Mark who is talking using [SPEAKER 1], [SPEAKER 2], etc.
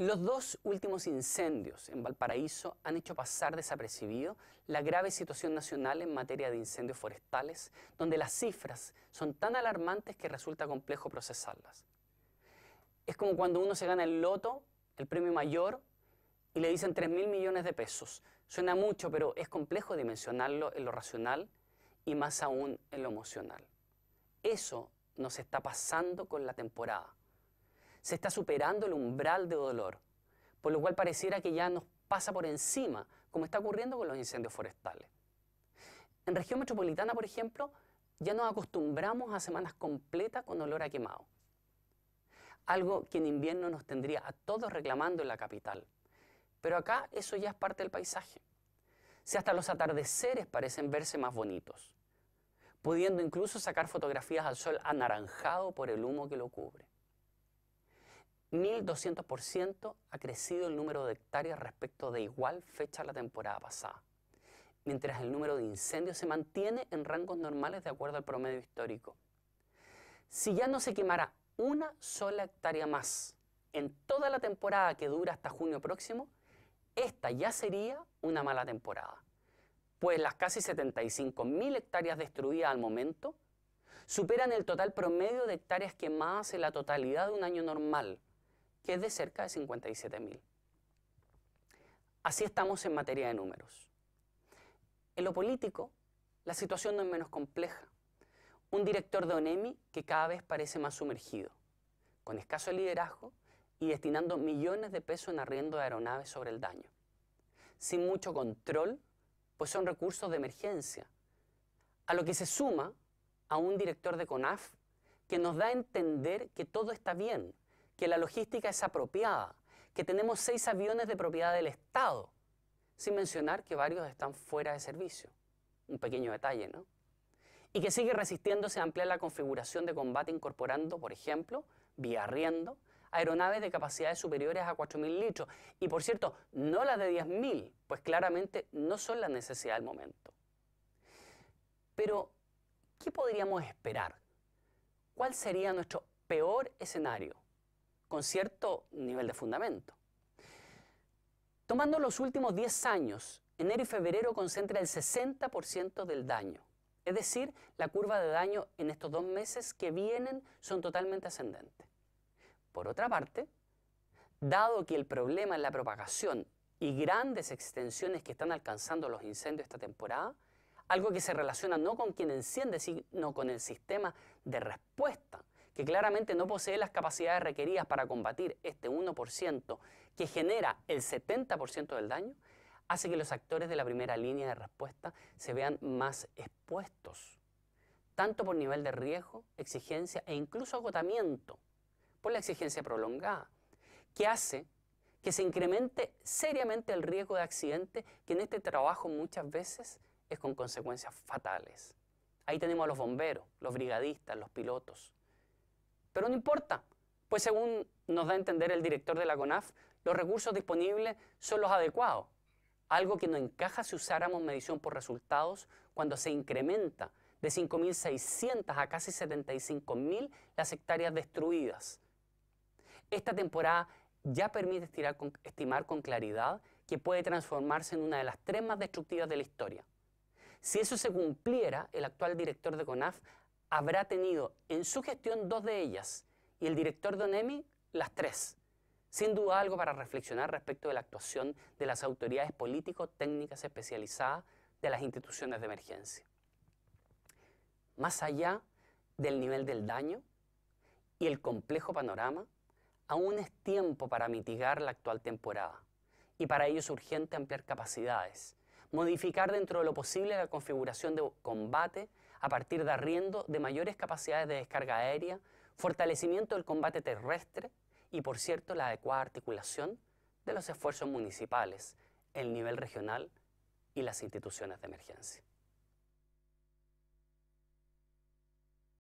[SPEAKER 1] Los dos últimos incendios en Valparaíso han hecho pasar desapercibido la grave situación nacional en materia de incendios forestales, donde las cifras son tan alarmantes que resulta complejo procesarlas. Es como cuando uno se gana el loto, el premio mayor, y le dicen 3 mil millones de pesos. Suena mucho, pero es complejo dimensionarlo en lo racional y más aún en lo emocional. Eso nos está pasando con la temporada se está superando el umbral de dolor, por lo cual pareciera que ya nos pasa por encima, como está ocurriendo con los incendios forestales. En región metropolitana, por ejemplo, ya nos acostumbramos a semanas completas con olor a quemado. Algo que en invierno nos tendría a todos reclamando en la capital. Pero acá eso ya es parte del paisaje. Si hasta los atardeceres parecen verse más bonitos, pudiendo incluso sacar fotografías al sol anaranjado por el humo que lo cubre. 1.200% ha crecido el número de hectáreas respecto de igual fecha la temporada pasada, mientras el número de incendios se mantiene en rangos normales de acuerdo al promedio histórico. Si ya no se quemara una sola hectárea más en toda la temporada que dura hasta junio próximo, esta ya sería una mala temporada, pues las casi 75.000 hectáreas destruidas al momento superan el total promedio de hectáreas quemadas en la totalidad de un año normal, que es de cerca de 57.000. Así estamos en materia de números. En lo político, la situación no es menos compleja. Un director de ONEMI que cada vez parece más sumergido, con escaso liderazgo y destinando millones de pesos en arriendo de aeronaves sobre el daño. Sin mucho control, pues son recursos de emergencia. A lo que se suma a un director de CONAF que nos da a entender que todo está bien, que la logística es apropiada, que tenemos seis aviones de propiedad del Estado, sin mencionar que varios están fuera de servicio. Un pequeño detalle, ¿no? Y que sigue resistiéndose a ampliar la configuración de combate incorporando, por ejemplo, vía arriendo, aeronaves de capacidades superiores a 4.000 litros. Y por cierto, no las de 10.000, pues claramente no son la necesidad del momento. Pero, ¿qué podríamos esperar? ¿Cuál sería nuestro peor escenario? con cierto nivel de fundamento. Tomando los últimos 10 años, enero y febrero concentra el 60% del daño. Es decir, la curva de daño en estos dos meses que vienen son totalmente ascendentes. Por otra parte, dado que el problema es la propagación y grandes extensiones que están alcanzando los incendios esta temporada, algo que se relaciona no con quien enciende, sino con el sistema de respuesta que claramente no posee las capacidades requeridas para combatir este 1% que genera el 70% del daño, hace que los actores de la primera línea de respuesta se vean más expuestos, tanto por nivel de riesgo, exigencia e incluso agotamiento, por la exigencia prolongada, que hace que se incremente seriamente el riesgo de accidente, que en este trabajo muchas veces es con consecuencias fatales. Ahí tenemos a los bomberos, los brigadistas, los pilotos, pero no importa, pues según nos da a entender el director de la CONAF, los recursos disponibles son los adecuados, algo que no encaja si usáramos medición por resultados cuando se incrementa de 5.600 a casi 75.000 las hectáreas destruidas. Esta temporada ya permite estimar con claridad que puede transformarse en una de las tres más destructivas de la historia. Si eso se cumpliera, el actual director de CONAF habrá tenido en su gestión dos de ellas y el director de ONEMI las tres. Sin duda algo para reflexionar respecto de la actuación de las autoridades político-técnicas especializadas de las instituciones de emergencia. Más allá del nivel del daño y el complejo panorama, aún es tiempo para mitigar la actual temporada y para ello es urgente ampliar capacidades, modificar dentro de lo posible la configuración de combate a partir de arriendo de mayores capacidades de descarga aérea, fortalecimiento del combate terrestre y, por cierto, la adecuada articulación de los esfuerzos municipales, el nivel regional y las instituciones de emergencia.